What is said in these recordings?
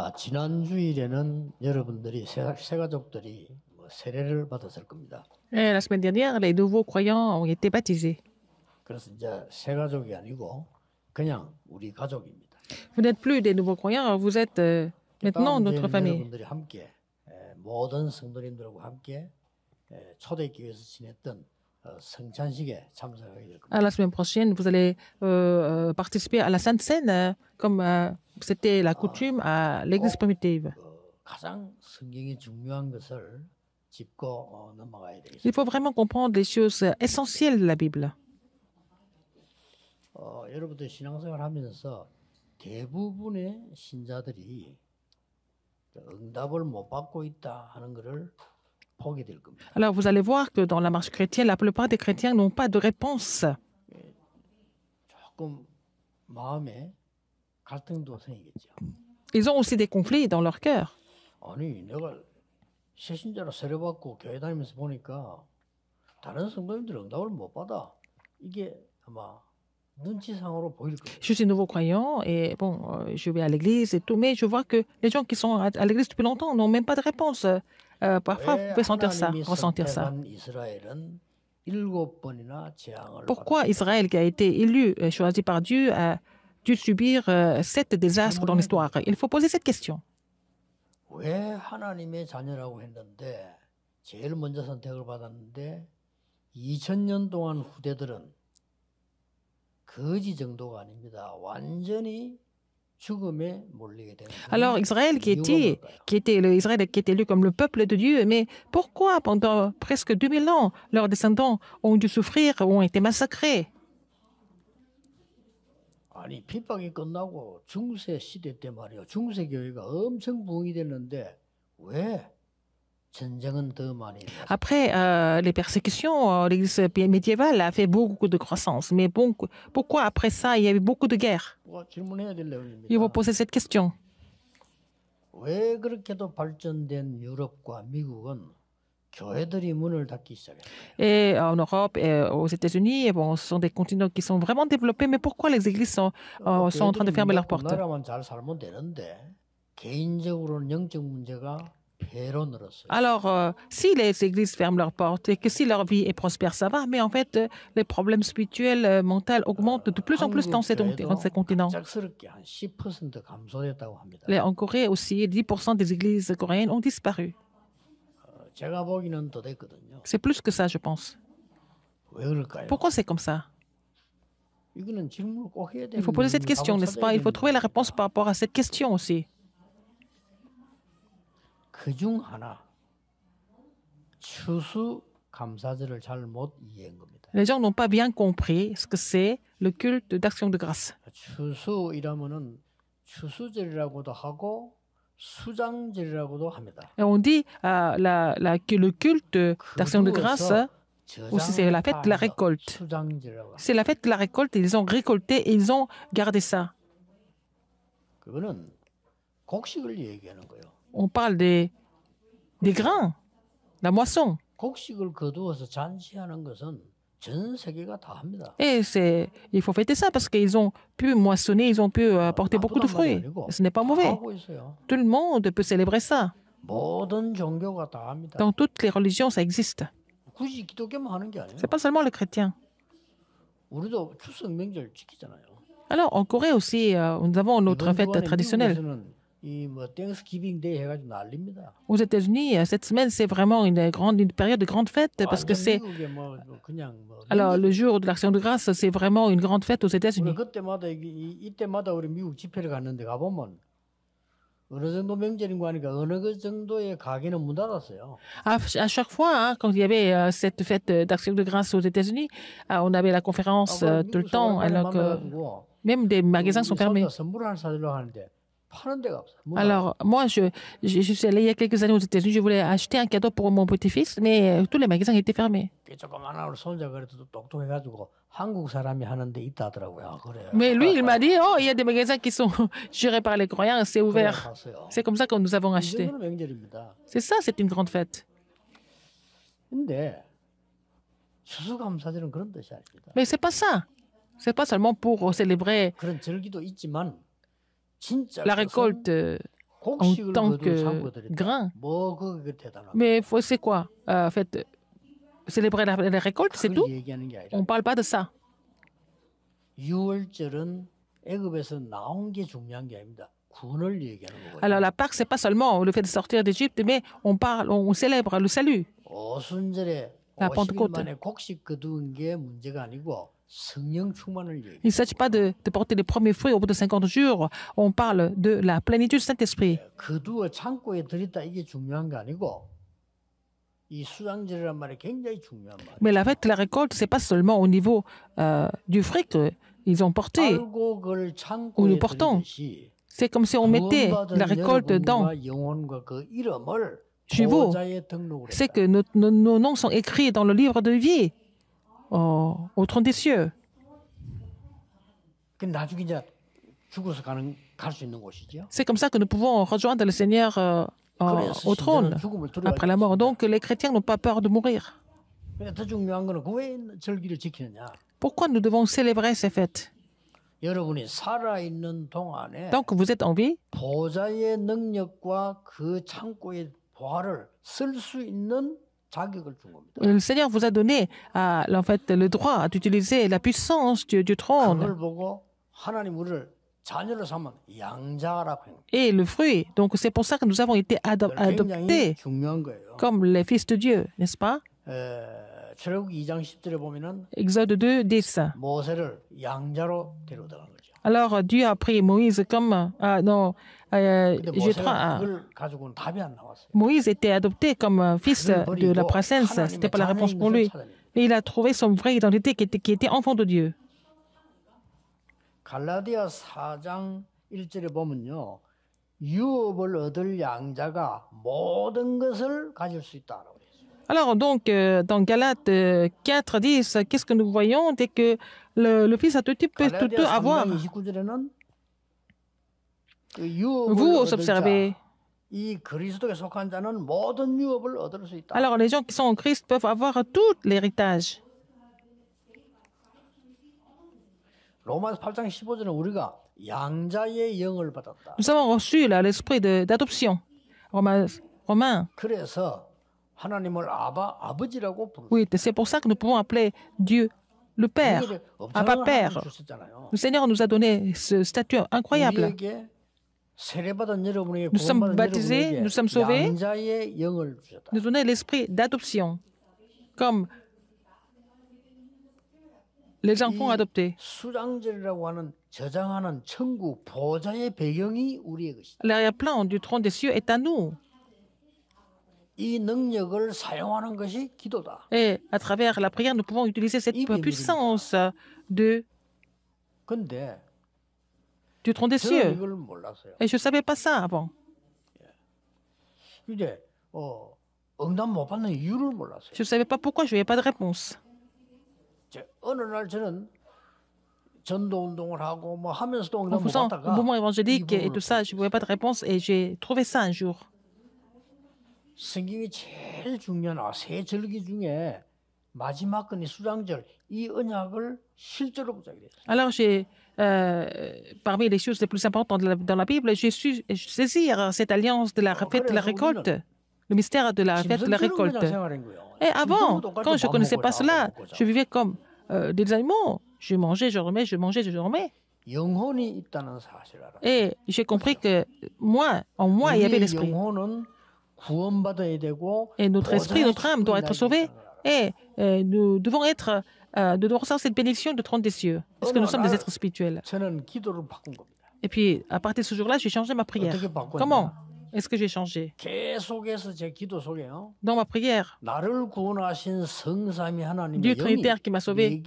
아, 지난 주일에는 여러분들이 새, 가족들이 뭐 세례를 받았을 겁니다. 네, la semaine dernière, les nouveaux croyants ont été baptisés. 그래서 이제 새 가족이 아니고 그냥 우리 가족입니다. Vous n'êtes plus des nouveaux croyants, vous êtes euh, maintenant notre famille. 여러분들이 함께 에, 모든 성도님들과 함께 에, 초대교회에서 지냈던 Euh, à la semaine prochaine, vous allez euh, euh, participer à la Sainte Seine, hein, comme c'était la ah, coutume à l'Église primitive. Il faut vraiment comprendre les choses essentielles de la Bible. Alors vous allez voir que dans la marche chrétienne, la plupart des chrétiens n'ont pas de réponse. Euh, Ils ont aussi des conflits dans leur cœur. Je suis nouveau croyant et bon, euh, je vais à l'église et tout, mais je vois que les gens qui sont à l'église depuis longtemps n'ont même pas de réponse. Euh, parfois, vous pouvez sentir ça, ressentir ça. Pourquoi Israël, qui a été élu, euh, choisi par Dieu, a dû subir sept désastres dans l'histoire Il faut poser cette question. 거지 정도가 아닙니다. 완전히 Alors Israël qui était, qui était le Israël qui était l u comme le peuple de Dieu, mais pourquoi pendant presque 2000 ans leurs descendants ont dû souffrir, ont été massacrés 아니 핍박이 끝나고 중세 시대 때 말이요 중세 교회가 엄청 부흥이 됐는데 왜 Après euh, les persécutions, euh, l'Église médiévale a fait beaucoup de croissance. Mais pourquoi après ça, il y a eu beaucoup de guerres Il vous poser cette question. Et euh, en Europe et aux États-Unis, bon, ce sont des continents qui sont vraiment développés, mais pourquoi les églises sont, sont en train de fermer leurs portes alors, euh, si les églises ferment leurs portes et que si leur vie est prospère, ça va, mais en fait, euh, les problèmes spirituels, euh, mentaux augmentent de plus en plus dans ces, ces continents. Les, en Corée aussi, 10% des églises coréennes ont disparu. C'est plus que ça, je pense. Pourquoi c'est comme ça Il faut poser cette question, n'est-ce pas Il faut trouver la réponse par rapport à cette question aussi. Les gens n'ont pas bien compris ce que c'est le culte d'action de grâce. Et on dit que euh, le culte d'action de grâce c'est la fête de la récolte. C'est la fête de la récolte ils ont récolté et ils ont gardé ça on parle des, des grains, la moisson. Et c'est, il faut fêter ça parce qu'ils ont pu moissonner, ils ont pu apporter euh, beaucoup de fruits. Ce n'est pas mauvais. Tout le monde peut célébrer ça. Dans toutes les religions, ça existe. Ce n'est pas seulement les chrétiens. Alors, en Corée aussi, euh, nous avons notre fête traditionnelle. Aux États-Unis, euh, cette semaine, c'est vraiment une grande période de grande fête parce que c'est alors le jour de l'Action de grâce, c'est vraiment une grande fête aux États-Unis. À, chaque fois, hein, quand il y avait euh, cette fête d'Action de grâce aux États-Unis, euh, on avait la conférence tout le temps, alors que même des magasins sont fermés. Alors, moi, je, suis allé il y a quelques années aux États-Unis, je voulais acheter un cadeau pour mon petit-fils, mais euh, tous les magasins étaient fermés. Mais lui, il m'a dit, oh, il y a des magasins qui sont gérés par les croyants, c'est ouvert. C'est comme ça que nous avons acheté. C'est ça, c'est une grande fête. Mais c'est pas ça. C'est pas seulement pour célébrer la récolte euh, en tant que grain. Mais c'est quoi euh, fait, célébrer la, récolte, c'est tout On ne parle pas de ça. Alors la Pâque, ce n'est pas seulement le fait de sortir d'Égypte, mais on parle, on célèbre le salut. La Pentecôte. Il ne s'agit pas de, porter les premiers fruits au bout de 50 jours. On parle de la plénitude du Saint-Esprit. Mais la la récolte, ce n'est pas seulement au niveau euh, du fruit qu'ils ont porté ou nous portons. C'est comme si on mettait la récolte dans chez vous. C'est que nos noms sont écrits dans le livre de vie au trône des cieux. C'est comme ça que nous pouvons rejoindre le Seigneur au trône après la mort. Donc les chrétiens n'ont pas peur de mourir. Pourquoi nous devons célébrer ces fêtes Donc vous êtes en vie. Euh, le Seigneur vous a donné en fait, le droit d'utiliser la puissance du, trône. Et le fruit, donc c'est pour ça que nous avons été adoptés comme les fils de Dieu, n'est-ce pas Exode 2, 10. Alors Dieu a pris Moïse comme euh, Ah non, euh, je crois, euh, Moïse était adopté comme fils de la princesse. Ce n'était pas la réponse pour lui. Mais il a trouvé son vrai identité qui était, enfant de Dieu. Alors donc, dans Galates 4.10, qu'est-ce que nous voyons Dès que le, fils à tout type peut tout, avoir. Vous observez. Alors les gens qui sont en Christ peuvent avoir tout l'héritage. Nous avons reçu l'esprit d'adoption. Romains. Romain. Oui, c'est pour ça que nous pouvons appeler Dieu le Père, oh, ah, pas hein, Père. Hein. Le Seigneur nous a donné ce statut incroyable. Nous sommes baptisés, nous sommes sauvés. Nous donnons l'esprit d'adoption, comme les enfants adoptés. L'arrière-plan du trône des cieux est à nous. Et à travers la prière, nous pouvons utiliser cette puissance de, du tronc des cieux. Et je ne savais pas ça avant. Je ne savais pas pourquoi je n'avais pas de réponse. En faisant un mouvement évangélique et tout ça, je n'avais pas de réponse et j'ai trouvé ça un jour. Alors j'ai euh, parmi les choses les plus importantes dans la, Bible, j'ai su saisir euh, cette alliance de la fête de la récolte, le mystère de la fête de la récolte. Et avant, quand je ne connaissais pas cela, je vivais comme euh, des animaux. Je mangeais, je remets, je mangeais, je remets. Et j'ai compris que moi, en moi, il y avait l'esprit. Et notre esprit, notre âme doit être sauvé. Et euh, nous devons être, euh, cette bénédiction de trône des cieux. Parce que nous sommes des êtres spirituels. Et puis, à partir de ce jour-là, j'ai changé ma prière. Comment est-ce que j'ai changé Dans ma prière, Dieu Trinitaire qui m'a sauvé,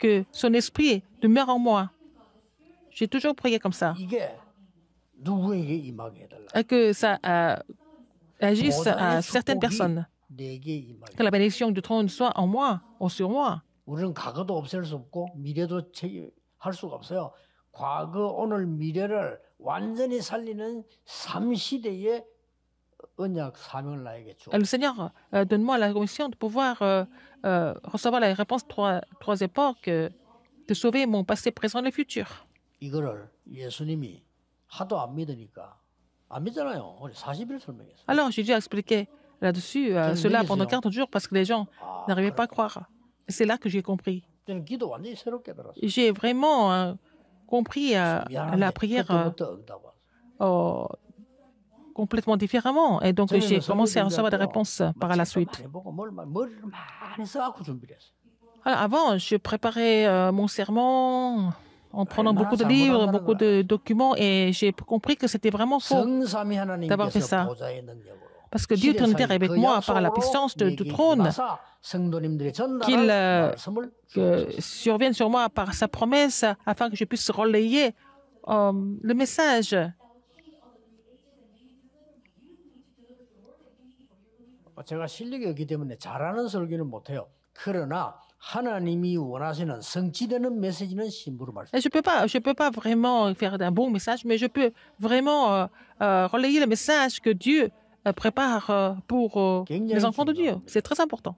que son esprit demeure en moi. J'ai toujours prié comme ça. Et que ça, euh, agisse à certaines personnes. Que la bénédiction du trône soit en moi ou sur moi. Le Seigneur, euh, donne-moi la commission de pouvoir euh, euh, recevoir la réponse trois, trois époques, de sauver mon passé, présent et futur. Alors j'ai déjà expliqué là-dessus euh, cela pendant 40 jours parce que les gens ah, n'arrivaient pas à croire. C'est là que j'ai compris. J'ai vraiment euh, compris euh, la prière oh, complètement différemment. Et donc j'ai commencé à recevoir des réponses par la suite. avant, je préparais mon serment en prenant eh ben, beaucoup de livres, beaucoup de documents, et j'ai compris que c'était vraiment faux d'avoir fait ça. Parce que Dieu Trinitaire est avec moi par la puissance de, tout trône, qu'il euh, survienne sur moi par sa promesse, afin que je puisse relayer euh, le message. Je peux pas, je peux pas vraiment faire un bon message, mais je peux vraiment euh, euh, relayer le message que Dieu euh, prépare pour les enfants de Dieu. C'est très important.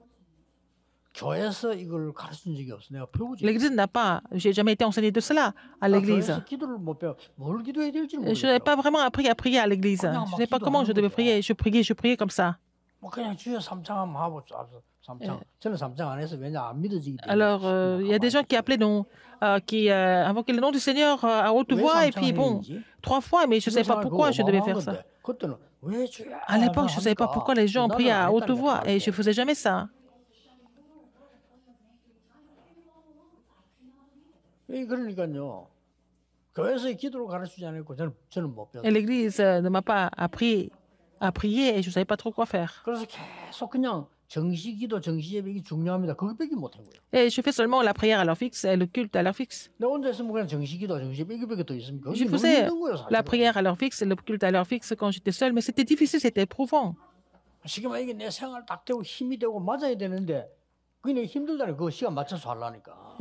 L'Église n'a pas, j'ai jamais été enseigné de cela à l'Église. Je n'ai pas vraiment appris à prier à l'Église. Je ne sais pas comment je devais prier. Je priais, je priais comme ça. Alors il y a des gens qui appelaient euh, qui euh, invoquaient le nom du Seigneur euh, à haute voix et puis bon trois fois mais je sais pas pourquoi je devais faire ça. À l'époque, je ne savais pas pourquoi les gens priaient à haute voix et je ne faisais jamais ça. Et l'Église ne m'a pas appris à prier et je ne savais pas trop quoi faire. Et je fais seulement la prière à l'heure fixe et le culte à l'heure fixe. Je faisais la prière à l'heure fixe et le culte à l'heure fixe quand j'étais seul, mais c'était difficile, c'était éprouvant. Il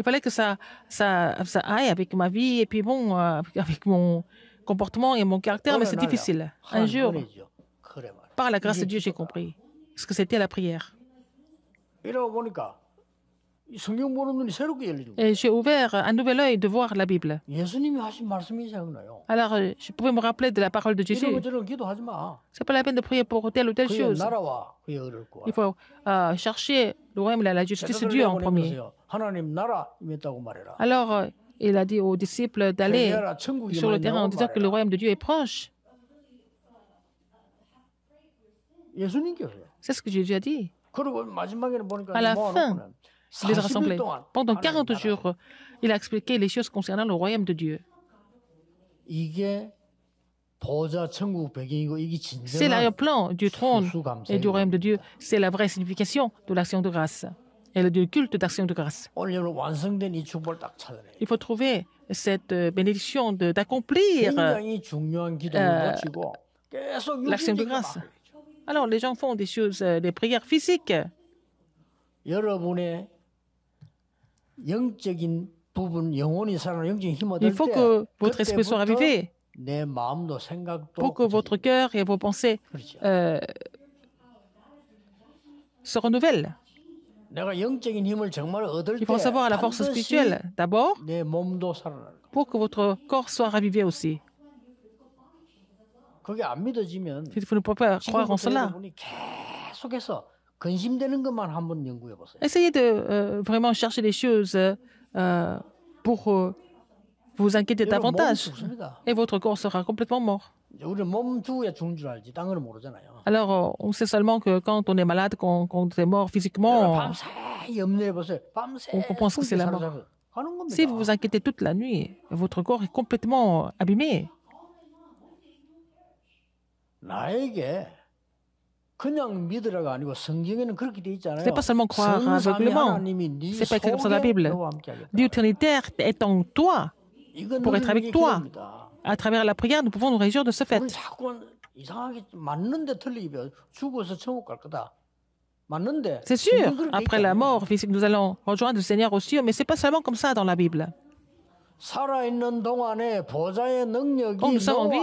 fallait que ça, ça, aille avec ma vie et puis bon, euh, avec mon comportement et mon caractère, mais c'est difficile. Un jour. Par la grâce de Dieu, j'ai compris ce que c'était la prière. Et j'ai ouvert un nouvel œil de voir la Bible. Alors, je pouvais me rappeler de la parole de Jésus. Ce n'est pas la peine de prier pour telle ou telle chose. Il faut euh, chercher le royaume la justice de Dieu en premier. Alors, euh, il a dit aux disciples d'aller sur le terrain en disant que le royaume de Dieu est proche. C'est ce que Jésus a dit. À la fin, les Pendant 40 jours, il a expliqué les choses concernant le royaume de Dieu. C'est l'arrière-plan du trône et du royaume de Dieu. C'est la vraie signification de l'action de grâce et du culte d'action de grâce. Il faut trouver cette euh, bénédiction d'accomplir euh, l'action de grâce. Alors les gens font des choses, euh, des prières physiques. Il faut que votre esprit soit ravivé pour que votre cœur et vos pensées euh, se renouvellent. Il faut savoir la force spirituelle d'abord pour que votre corps soit ravivé aussi vous ne pouvez pas croire en cela. Essayez de euh, vraiment chercher les choses euh, pour euh, vous inquiéter davantage et votre corps sera complètement mort. Alors, on sait seulement que quand on est malade, quand, quand on est mort physiquement, on comprend que c'est la mort. Si vous vous inquiétez toute la nuit, votre corps est complètement abîmé. Ce n'est pas seulement croire en Ce c'est pas comme ça dans la Bible. Dieu Trinitaire est en toi pour être avec toi. À travers la prière, nous pouvons nous réjouir de ce fait. C'est sûr, après la mort nous allons rejoindre le Seigneur aux cieux mais ce n'est pas seulement comme ça dans la Bible. Quand nous sommes en vie,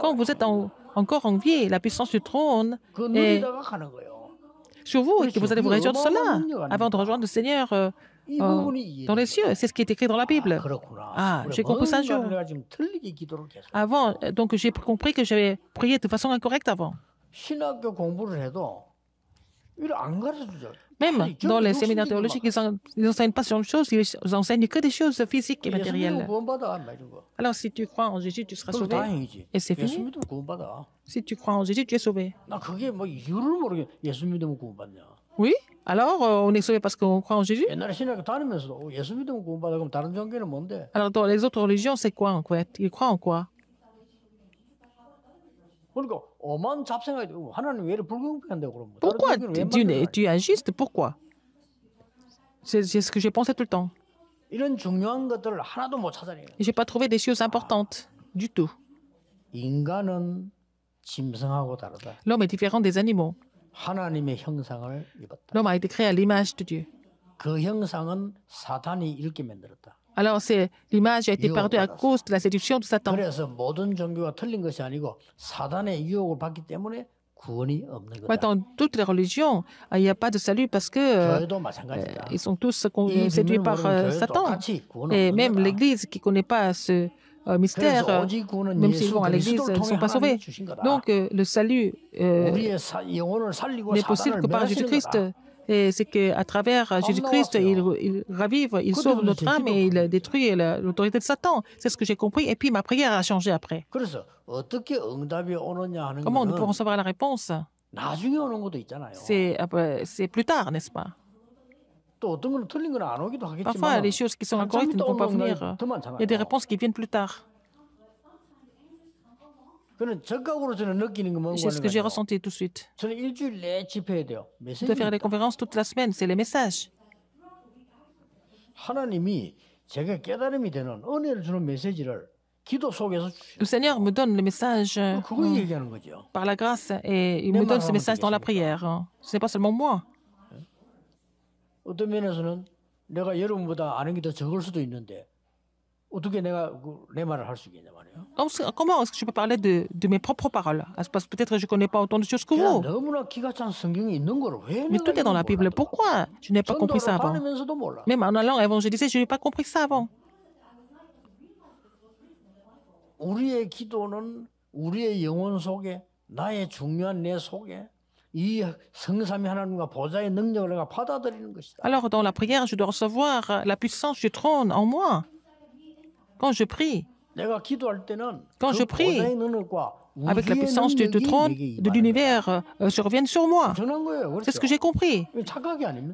quand vous êtes en encore envier la puissance du trône est sur vous et que vous allez vous résoudre de cela avant de rejoindre le Seigneur euh, euh, dans les cieux. C'est ce qui est écrit dans la Bible. Ah, j'ai compris ça un jour. Avant, donc j'ai compris que j'avais prié de façon incorrecte avant. Même ah, dans les séminaires théologiques, ils n'enseignent pas sur une chose, ils enseignent que des choses physiques et matérielles. Alors, si tu crois en Jésus, tu seras sauvé. Et c'est fini. Si tu crois en Jésus, tu es sauvé. Oui, alors euh, on est sauvé parce qu'on croit en Jésus. Alors, dans les autres religions, c'est quoi en fait Ils croient en quoi 그러니까 엄한 잡생각이 하나님 왜를 불공평한다 그러면 Pourquoi tu, tu i n j u s t e Pourquoi C'est ce que j'ai pensé tout le temps. 이런 중요한 것들을 하나도 못 찾아내요. J'ai pas trouvé des choses importantes du tout. 인간은 짐승하고 다르다. L'homme est différent des animaux. 하나님의 형상을 입었다. L'homme a été créé à l'image de Dieu. 그 형상은 사탄이 읽게 만들었다. Alors, l'image a été perdue à cause de la séduction de Satan. Dans toutes les religions, il n'y a pas de salut parce que euh, ils sont tous euh, séduits par euh, Satan. Et même l'Église qui ne connaît pas ce mystère, même s'ils vont à l'Église, ils ne sont pas sauvés. Donc, le salut n'est possible que par Jésus-Christ c'est qu'à travers oh Jésus-Christ, il, il, ravive, il sauve notre âme et il détruit l'autorité de Satan. C'est ce que j'ai compris. Et puis ma prière a changé après. Comment nous pouvons savoir la réponse euh, bah, C'est plus tard, n'est-ce pas Parfois, les choses qui sont incorrectes ne vont pas venir. Il y a des réponses qui viennent plus tard. C'est ce que j'ai ressenti tout de suite. Je faire des conférences toute la semaine, c'est les messages. Le Seigneur me donne le message euh, par la grâce et il me donne ce message dans la prière. Ce n'est pas seulement moi. Comment est-ce que je peux parler de, mes propres paroles Parce que peut-être je ne connais pas autant de choses que vous. Mais tout est dans la Bible. Pourquoi je n'ai pas compris ça avant Même en allant évangéliser, je n'ai pas compris ça avant. Alors dans la prière, je dois recevoir la puissance du trône en moi. Quand je prie, quand je prie, avec la puissance du, trône de l'univers, je euh, se sur moi. C'est ce que j'ai compris.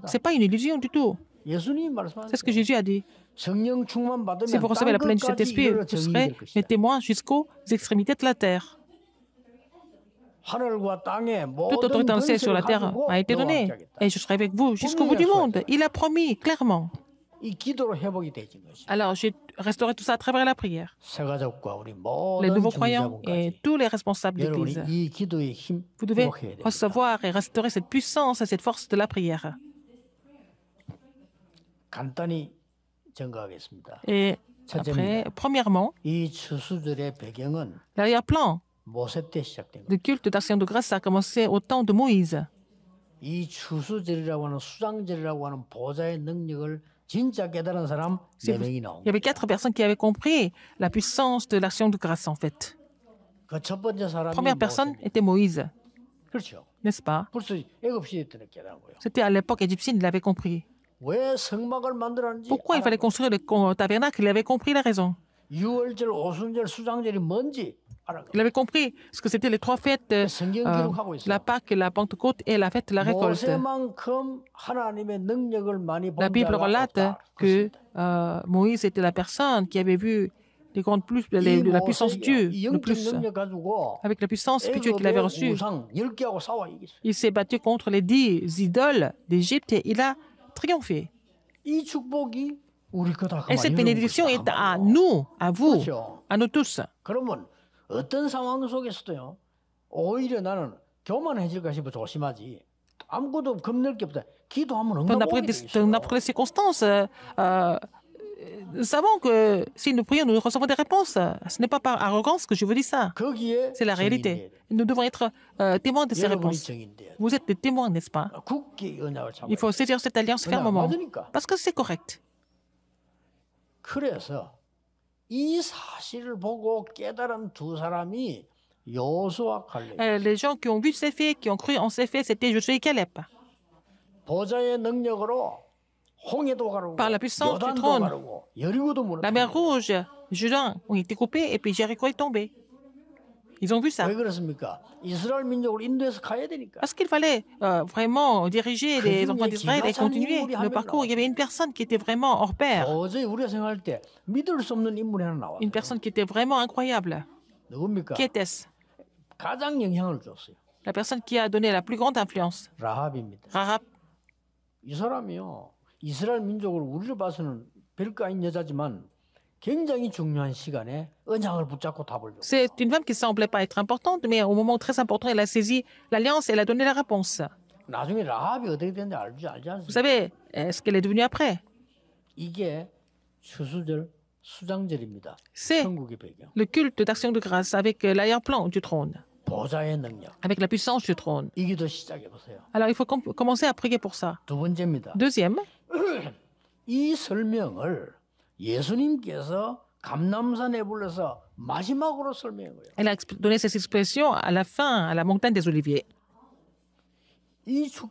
Ce n'est pas une illusion du tout. C'est ce que Jésus a dit. Si vous recevez la pleine de cet esprit vous serez mes témoins jusqu'aux extrémités de la terre. Tout autorité dans sur la terre a été donnée, et je serai avec vous jusqu'au bout du monde. Il a promis clairement. Alors j'ai restaurer tout ça à travers la prière. Les nouveaux croyants et tous les responsables de l'Église, vous devez recevoir et restaurer cette puissance et cette force de la prière. Et après, premièrement, l'arrière-plan le culte d'action de grâce a commencé au temps de Moïse il y avait quatre personnes qui avaient compris la puissance de l'action de grâce, en fait. La première personne était Moïse, n'est-ce pas C'était à l'époque égyptienne, il avait compris. Pourquoi il ah. fallait construire le tabernacle Il avait compris la raison. Il avait compris ce que c'était les trois fêtes, euh, euh, la Pâque, la Pentecôte et la fête de la récolte. La Bible relate que euh, Moïse était la personne qui avait vu les plus, la puissance de Dieu, le plus, avec la puissance spirituelle qu'il avait reçue. Il s'est battu contre les dix idoles d'Égypte et il a triomphé. Et cette bénédiction est à nous, à vous, à nous tous. 어떤 상황 D'après les, circonstances, nous savons que si nous prions, nous recevons des réponses. Ce n'est pas par arrogance que je vous dis ça. C'est la réalité. Nous devons être euh, témoins de ces réponses. Vous êtes des témoins, n'est-ce pas Il faut saisir cette alliance fermement. Parce que c'est correct. Euh, les gens qui ont vu ces faits, qui ont cru en ces faits, c'était Josué et Caleb. Par la puissance du trône, la mer Rouge, Judas ont été coupés et puis Jéricho est tombé. Ils ont vu ça. Parce qu'il fallait euh, vraiment diriger les enfants d'Israël et continuer le parcours. Il y avait une personne qui était vraiment hors pair. Une personne qui était vraiment incroyable. Qui était-ce La personne qui a donné la plus grande influence. Rahab. C'est une femme qui ne semblait pas être importante, mais au moment très important, elle a saisi l'alliance et elle a donné la réponse. Vous savez, ce qu'elle est devenue après C'est le culte d'action de grâce avec l'arrière-plan du trône, avec la puissance du trône. Alors il faut commencer à prier pour ça. Deuxième, Elle a donné cette expression à la fin, à la montagne des Oliviers. Vous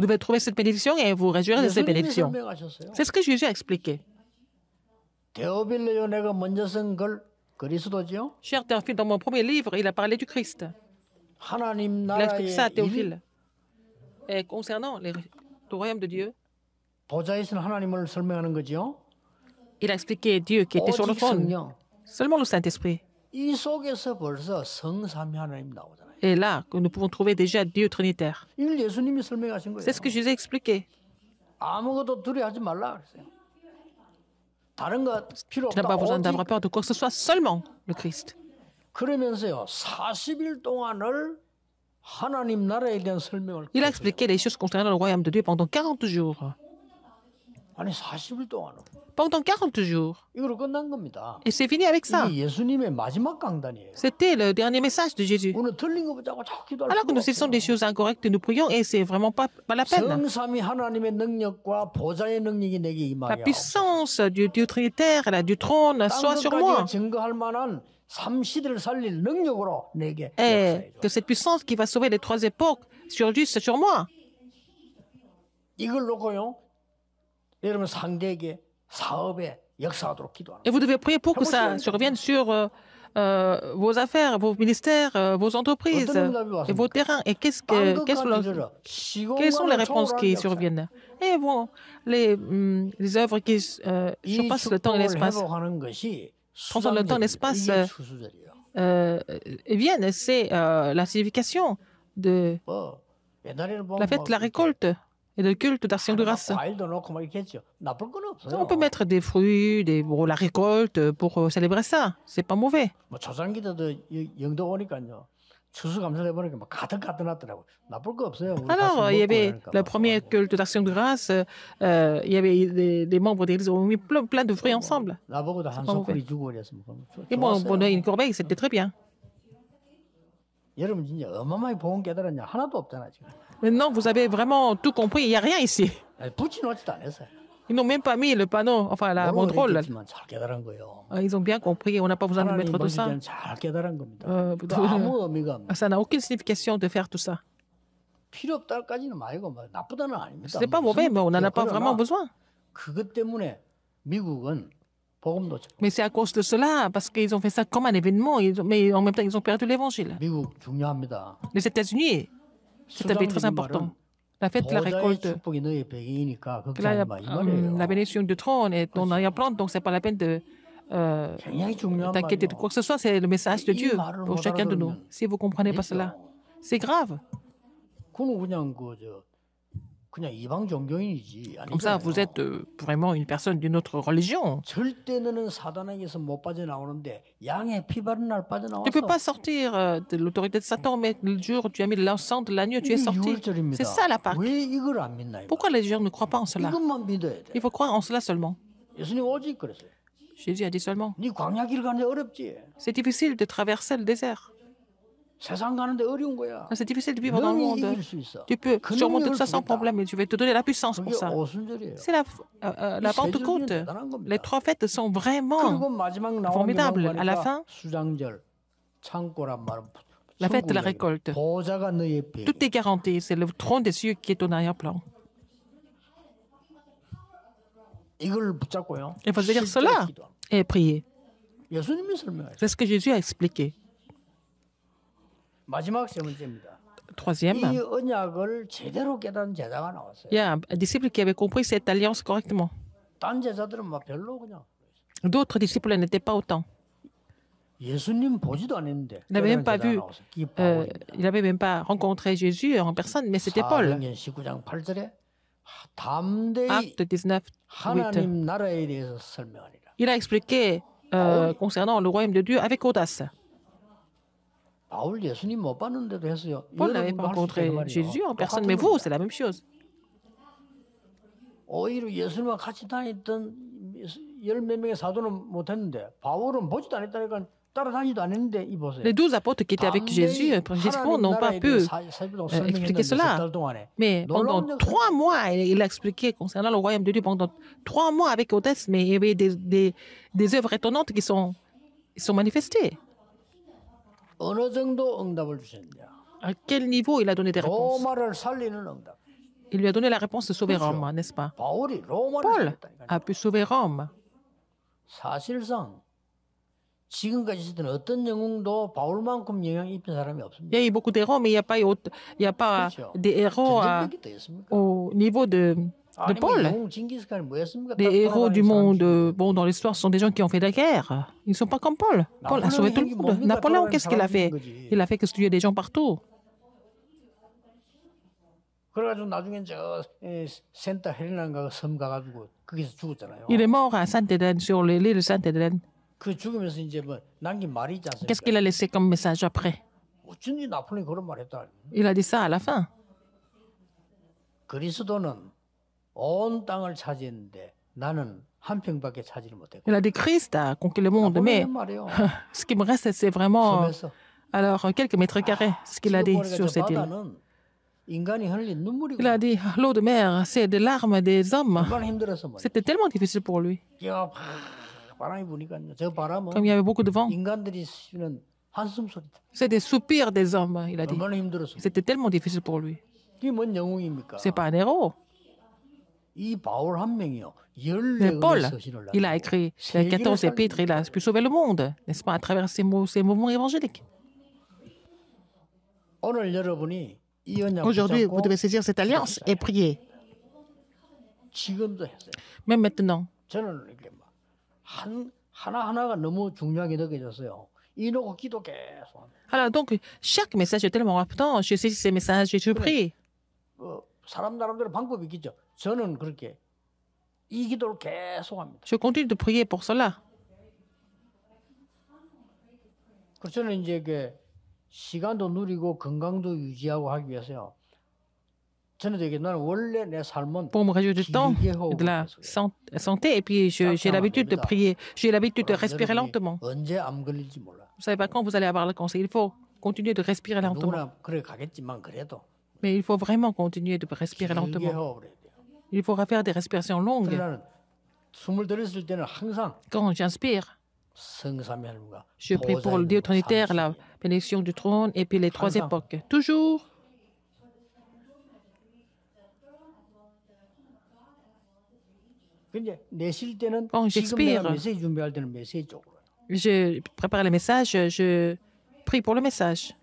devez trouver cette bénédiction et vous réjouir de cette bénédiction. C'est ce que Jésus a expliqué. Cher Théophile, dans mon premier livre, il a parlé du Christ. Il a expliqué ça à Théophile. Et concernant les, le royaume de Dieu, il a expliqué Dieu qui était sur le trône, seulement le Saint-Esprit. Et là, nous pouvons trouver déjà Dieu Trinitaire. C'est ce que Jésus a expliqué. Tu n'as pas besoin d'avoir peur de quoi que ce soit, seulement le Christ. Il a expliqué les choses concernant le royaume de Dieu pendant 40 jours pendant 40 jours. Et c'est fini avec ça. C'était le dernier message de Jésus. Alors que nous faisons des choses incorrectes, nous prions et c'est vraiment pas, la peine. La puissance du Dieu Trinitaire et du trône soit sur moi. Et que cette puissance qui va sauver les trois époques sur juste sur moi. Et vous devez prier pour que ça survienne sur euh, euh, vos affaires, vos ministères, euh, vos entreprises et vos terrains. Et qu'est-ce que, quelles sont les réponses qui surviennent Et bon, les, hum, œuvres qui surpassent le temps et l'espace, le temps et l'espace, viennent, c'est la signification de la fête la récolte de culte d'action de grâce. On peut mettre des fruits, des, la récolte pour euh, célébrer ça. C'est pas mauvais. Alors, il y avait le premier culte d'action de grâce, euh, il y avait des, membres d'église qui ont mis plein, de fruits ensemble. Et moi, on prenait une corbeille, c'était très bien. Maintenant, vous avez vraiment tout compris. Il n'y a rien ici. Eh, ils n'ont même pas mis le panneau, enfin la oh, banderole. Hein. Ah, ils ont bien compris, on n'a pas besoin de ah, mettre tout ça. Euh, ah, ça n'a aucune signification de faire tout ça. Ce n'est pas mauvais, mais on n'en a pas vraiment besoin. Hein. Mais c'est à cause de cela, parce qu'ils ont fait ça comme un événement, mais en même temps, ils ont perdu l'évangile. Hein. Les États-Unis c'est très important. La fête la récolte, la, la, hein. bénédiction du trône est en arrière-plan, donc ce n'est pas la peine de euh, t'inquiéter de quoi que ce soit. C'est le message de Dieu pour chacun de nous. Si vous ne comprenez pas cela, c'est grave. Comme ça, vous êtes euh, vraiment une personne d'une autre religion. Tu ne peux pas sortir euh, de l'autorité de Satan, mais le jour où tu as mis l'encens de l'agneau, tu es sorti. C'est ça la partie. Pourquoi les gens ne croient pas en cela Il faut croire en cela seulement. Jésus a dit seulement. C'est difficile de traverser le désert. C'est difficile de vivre dans le monde. Tu peux surmonter tout ça sans problème et je vais te donner la puissance pour ça. C'est la, euh, euh, la Pentecôte. Les trois fêtes sont vraiment formidables. À la fin, la fête de la récolte. Tout est garanti. C'est le trône des cieux qui est en arrière-plan. Il faut dire cela et prier. C'est ce que Jésus a expliqué. Troisième, il y a un disciple qui avait compris cette alliance correctement. D'autres disciples n'étaient pas autant. Il n'avait même pas vu, euh, il n'avait même pas rencontré Jésus en personne, mais c'était Paul. Acte 19, 8. Il a expliqué euh, concernant le royaume de Dieu avec audace. Paul n'avait pas rencontré Jésus en personne, mais vous, c'est la même chose. Les douze apôtres qui étaient avec Jésus, n'ont pas pu expliquer cela. Mais pendant trois mois, il a expliqué concernant le royaume de Dieu. Pendant trois mois avec Odès, mais il y avait des, œuvres étonnantes qui sont manifestées. À quel niveau il a donné des réponses Il lui a donné la réponse de sauver Rome, n'est-ce pas Paul a pu sauver Rome. Il y a eu beaucoup d'héros, mais il n'y a pas, eu, des euh, au niveau de ah, de Paul. Les héros du monde, euh, bon, dans l'histoire, sont des gens qui ont fait la guerre. Ils ne sont pas comme Paul. Paul a sauvé tout le monde. Napoléon, qu'est-ce qu'il a fait Il a fait que des gens partout. Il est mort à Sainte-Hélène, sur l'île de Sainte-Hélène. Qu'est-ce qu'il a laissé comme message après Il a dit ça à la fin. Il a dit Christ a conquis le monde, mais ce qui me reste, c'est vraiment alors quelques mètres carrés, ce qu'il a dit sur cette île. Il a dit ah, l'eau de mer, c'est des larmes des hommes. C'était tellement difficile pour lui. Comme il y avait beaucoup de vent, c'est des soupirs des hommes, il a dit. C'était tellement difficile pour lui. C'est pas un héros. Mais Paul, il a écrit les 14 épîtres, il a pu sauver le monde, n'est-ce pas, à travers ces, mouvements évangéliques. Aujourd'hui, vous devez saisir cette alliance et prier. Mais maintenant. Alors donc, chaque message est tellement important. Je sais ces messages et je prie. Je continue de prier pour cela. Pour me réjouir du temps, de la santé, et puis j'ai l'habitude de prier, j'ai l'habitude de respirer lentement. Vous ne savez pas quand vous allez avoir le conseil. Il faut continuer de respirer lentement. Mais il faut vraiment continuer de respirer lentement. Il faudra faire des respirations longues. Quand j'inspire, je prie pour le Dieu trinitaire, la bénédiction du trône et puis les trois époques. Toujours. Quand j'expire, je prépare le message, je prie pour le message.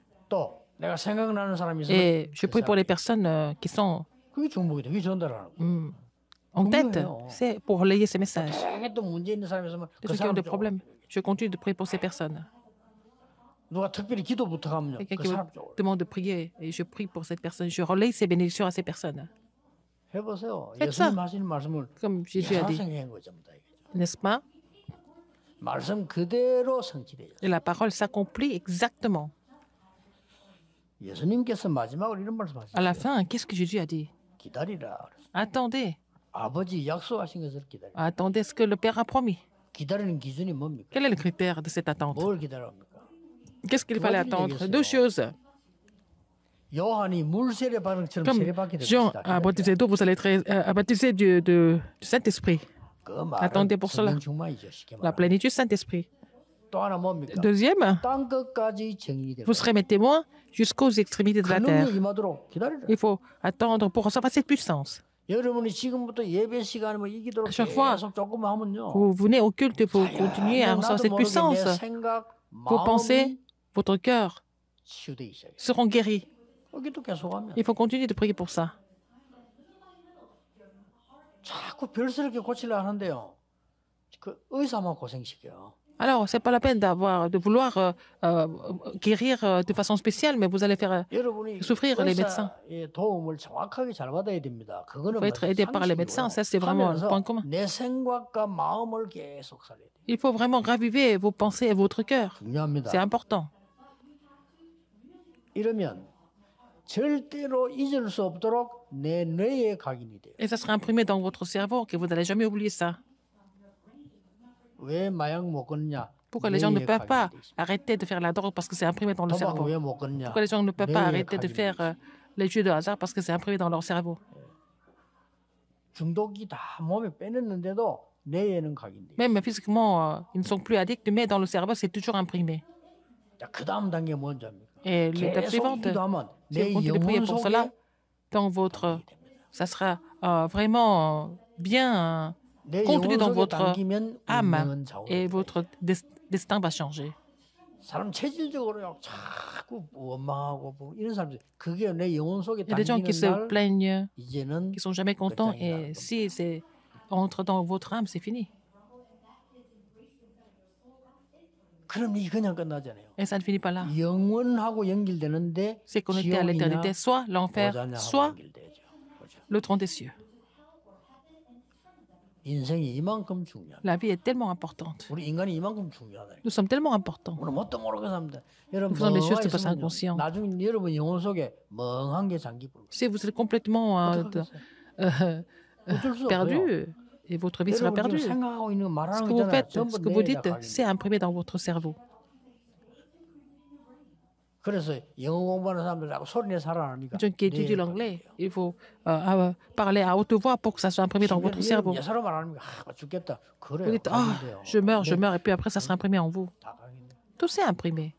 Et je prie pour les personnes euh, qui sont en tête, c'est pour relayer ces messages de ceux qui ont des problèmes. Je continue de prier pour ces personnes. Quelqu'un demande de prier et je prie pour cette personne, je relaye ces bénédictions à ces personnes. Faites ça, comme Jésus a dit, n'est-ce pas Et la parole s'accomplit exactement. À la fin, qu'est-ce que Jésus a dit Attendez. Attendez ce que le Père a promis. Quel est le critère de cette attente Qu'est-ce qu'il fallait attendre Deux choses. Comme Jean a baptisé d'eau, vous allez être euh, baptisé du, Saint-Esprit. Attendez pour cela. La plénitude Saint-Esprit. Deuxième, vous serez mes témoins jusqu'aux extrémités de la terre. Il faut attendre pour recevoir cette puissance. chaque fois que vous venez au culte, pour continuer à recevoir cette puissance. Vos pensées, votre cœur seront guéris. Il faut continuer de prier pour ça. Alors, ce n'est pas la peine de vouloir euh, euh, guérir euh, de façon spéciale, mais vous allez faire souffrir les médecins. Il faut être aidé par les médecins, ça c'est vraiment un point commun. Il faut vraiment raviver vos pensées et votre cœur. C'est important. Et ça sera imprimé dans votre cerveau que vous n'allez jamais oublier ça. Pourquoi les gens ne peuvent pas arrêter de faire la drogue parce que c'est imprimé dans le cerveau Pourquoi les gens ne peuvent pas arrêter de faire euh, les jeux de hasard parce que c'est imprimé dans leur cerveau Même physiquement, euh, ils ne sont plus addicts, mais dans le cerveau, c'est toujours imprimé. Et l'étape suivante, si vous de prier pour cela, dans votre, ça sera euh, vraiment bien contenu dans votre âme et votre destin va changer. Il y a des gens qui se plaignent, qui ne sont jamais contents, et si c'est entre dans votre âme, c'est fini. Et ça ne finit pas là. C'est connecté à l'éternité, soit l'enfer, soit le tronc des cieux. La vie est tellement importante. Nous sommes tellement importants. Nous faisons des choses de façon inconsciente. Si vous êtes complètement euh, euh, perdu, et votre vie sera perdue. Ce que vous faites, ce que vous dites, c'est imprimé dans votre cerveau. Donc, qui étudie l'anglais, il faut parler à haute voix pour que ça soit imprimé dans votre cerveau. Vous dites, je meurs, je meurs, et puis après, ça sera imprimé en vous. Tout c'est imprimé.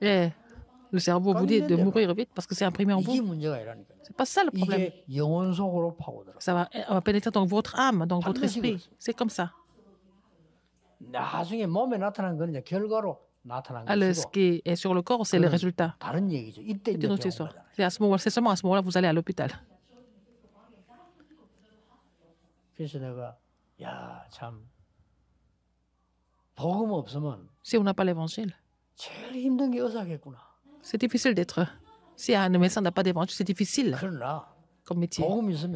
Et le cerveau vous dit de mourir vite parce que c'est imprimé en vous. C'est pas ça le problème. Ça va, pénétrer dans votre âme, dans votre esprit. C'est comme ça ce qui est sur le corps, c'est le résultat. C'est c'est seulement à ce moment-là que vous allez à l'hôpital. Si on n'a pas l'évangile, c'est difficile d'être. Si un médecin n'a pas d'évangile, c'est difficile comme métier.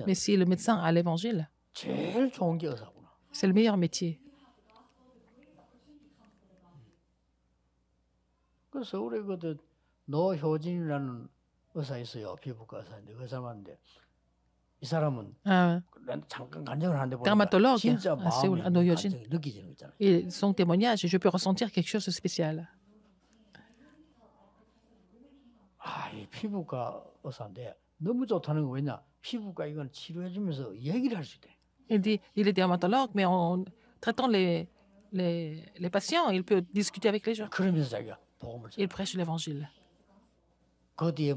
Mais si le médecin a l'évangile, c'est le meilleur métier. 그 서울에 그도 노효진이라는 의사 있어요. 피부과 의사인데 그 사람한테 이 사람은 아, 잠깐 간증을 하는데 보니까 진짜 마음이 아, 노효진. 느끼지는 있잖아요. Et son témoignage, je peux ressentir quelque chose de spécial. 아, 이 피부과 의사인데 너무 좋다는 거 왜냐? 피부과 이건 치료해 주면서 얘기를 할수 있대. Il dit, il est dermatologue, mais en traitant les les les patients, il peut discuter avec les gens. 그러면서 자기가 il prêche l'évangile. Et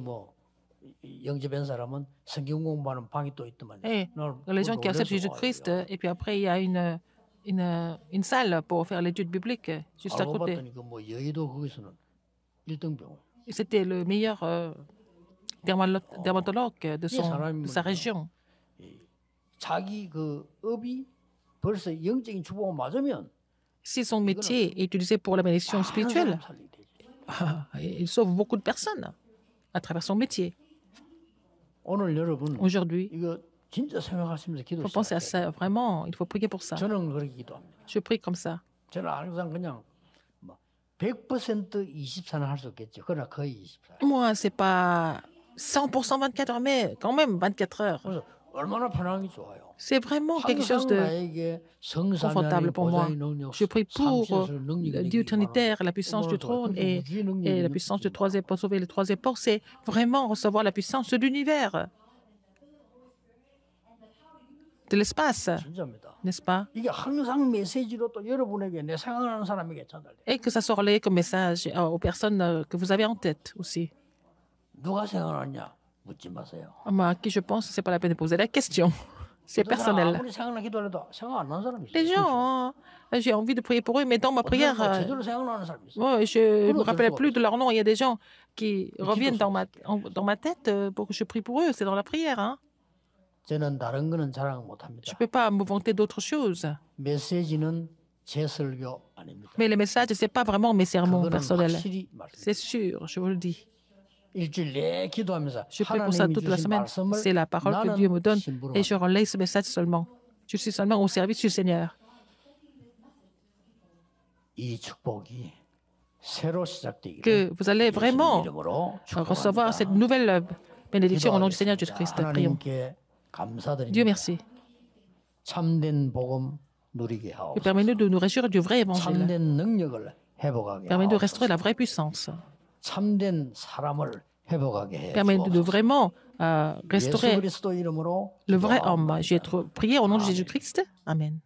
les gens qui acceptent Jésus-Christ, et puis après, il y a une, une, salle pour faire l'étude biblique juste à côté. C'était le meilleur euh, dermatologue de, de sa région. Si son métier est utilisé pour la bénédiction spirituelle, ah, il sauve beaucoup de personnes à travers son métier. Aujourd'hui, il faut penser à ça, vraiment, il faut prier pour ça. Je prie comme ça. Moi, c'est pas 100% 24 heures, mais quand même 24 heures. C'est vraiment quelque chose de confortable pour moi. Je prie pour euh, Dieu trinitaire, la puissance du trône et, la puissance du troisième port. Sauver le troisième port, c'est vraiment recevoir la puissance de l'univers, de l'espace, n'est-ce pas Et que ça soit relayé comme message euh, aux personnes euh, que vous avez en tête aussi. Ah, à qui je pense, ce n'est pas la peine de poser la question. C'est personnel. Les gens, hein. ah, j'ai envie de prier pour eux, mais euh, dans ma prière, je ne me rappelle plus de leur nom. Il y a des gens qui reviennent dans ma, dans ma tête euh, pour que je prie pour eux. C'est dans la prière. Hein. Je ne peux pas me vanter d'autre chose. Mais les messages, ce n'est pas vraiment mes sermons personnels. C'est sûr, je vous le dis. Je prie pour ça toute la semaine. C'est la parole que Dieu me donne et je relaye ce message seulement. Je suis seulement au service du Seigneur. Que vous allez vraiment recevoir cette nouvelle euh, bénédiction au nom du Seigneur Jésus-Christ. Dieu merci. Et permets-nous de nous réjouir du vrai évangile. Permets-nous de restaurer la vraie puissance permet de vraiment euh, restaurer le vrai homme. J'ai prié au nom de Jésus-Christ. Amen.